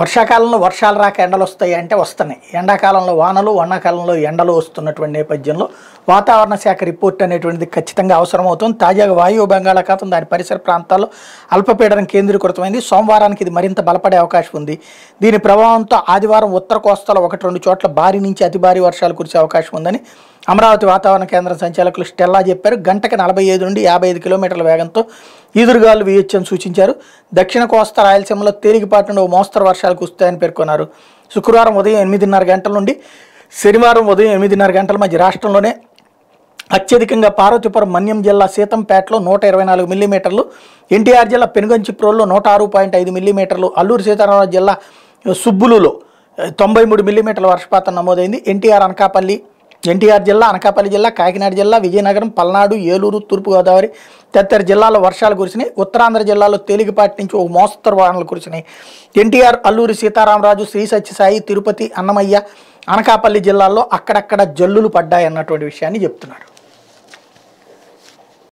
వర్షాకాలంలో వర్షాలు రాక ఎండలు వస్తాయి అంటే వస్తున్నాయి ఎండాకాలంలో వానలు వానాకాలంలో ఎండలు వస్తున్నటువంటి నేపథ్యంలో వాతావరణ శాఖ రిపోర్ట్ అనేటువంటిది ఖచ్చితంగా అవసరమవుతుంది తాజాగా వాయువు బంగాళాఖాతం దాని పరిసర ప్రాంతాల్లో అల్పపీడనం కేంద్రీకృతమైంది సోమవారానికి ఇది మరింత బలపడే అవకాశం ఉంది దీని ప్రభావంతో ఆదివారం ఉత్తర కోస్తాలో ఒకటి రెండు చోట్ల భారీ నుంచి అతి భారీ వర్షాలు కురిసే అవకాశం ఉందని అమరావతి వాతావరణ కేంద్రం సంచాలకులు స్టెల్లా చెప్పారు గంటకి నలభై ఐదు నుండి యాభై ఐదు కిలోమీటర్ల వేగంతో ఈదురుగాలు వేయొచ్చని సూచించారు దక్షిణ కోస్తా రాయలసీమలో తేలికపాటి నుండి ఓ మోస్తరు వర్షాలు కుస్తాయని పేర్కొన్నారు శుక్రవారం ఉదయం ఎనిమిదిన్నర గంటల నుండి శనివారం ఉదయం ఎనిమిదిన్నర గంటల మధ్య రాష్ట్రంలోనే అత్యధికంగా పార్వతీపురం మన్యం జిల్లా సీతంపేటలో నూట ఇరవై నాలుగు మిల్లీమీటర్లు ఎన్టీఆర్ జిల్లా పెనుగంచిప్రోల్లో నూట ఆరు పాయింట్ ఐదు మిల్లీమీటర్లు అల్లూరు సీతారామరాజు జిల్లా సుబ్బులులో తొంభై మూడు మిల్లీమీటర్ల వర్షపాతం నమోదైంది ఎన్టీఆర్ అనకాపల్లి ఎన్టీఆర్ జిల్లా అనకాపల్లి జిల్లా కాకినాడ జిల్లా విజయనగరం పల్నాడు ఏలూరు తూర్పుగోదావరి తదితర జిల్లాల్లో వర్షాలు కురిసినాయి ఉత్తరాంధ్ర జిల్లాలో తేలికపాటి నుంచి ఒక మోస్తరు వాహనాలు కురిసినాయి ఎన్టీఆర్ అల్లూరి సీతారామరాజు శ్రీ సత్యసాయి తిరుపతి అన్నమయ్య అనకాపల్లి జిల్లాల్లో అక్కడక్కడ జల్లులు పడ్డాయి అన్నటువంటి విషయాన్ని చెప్తున్నారు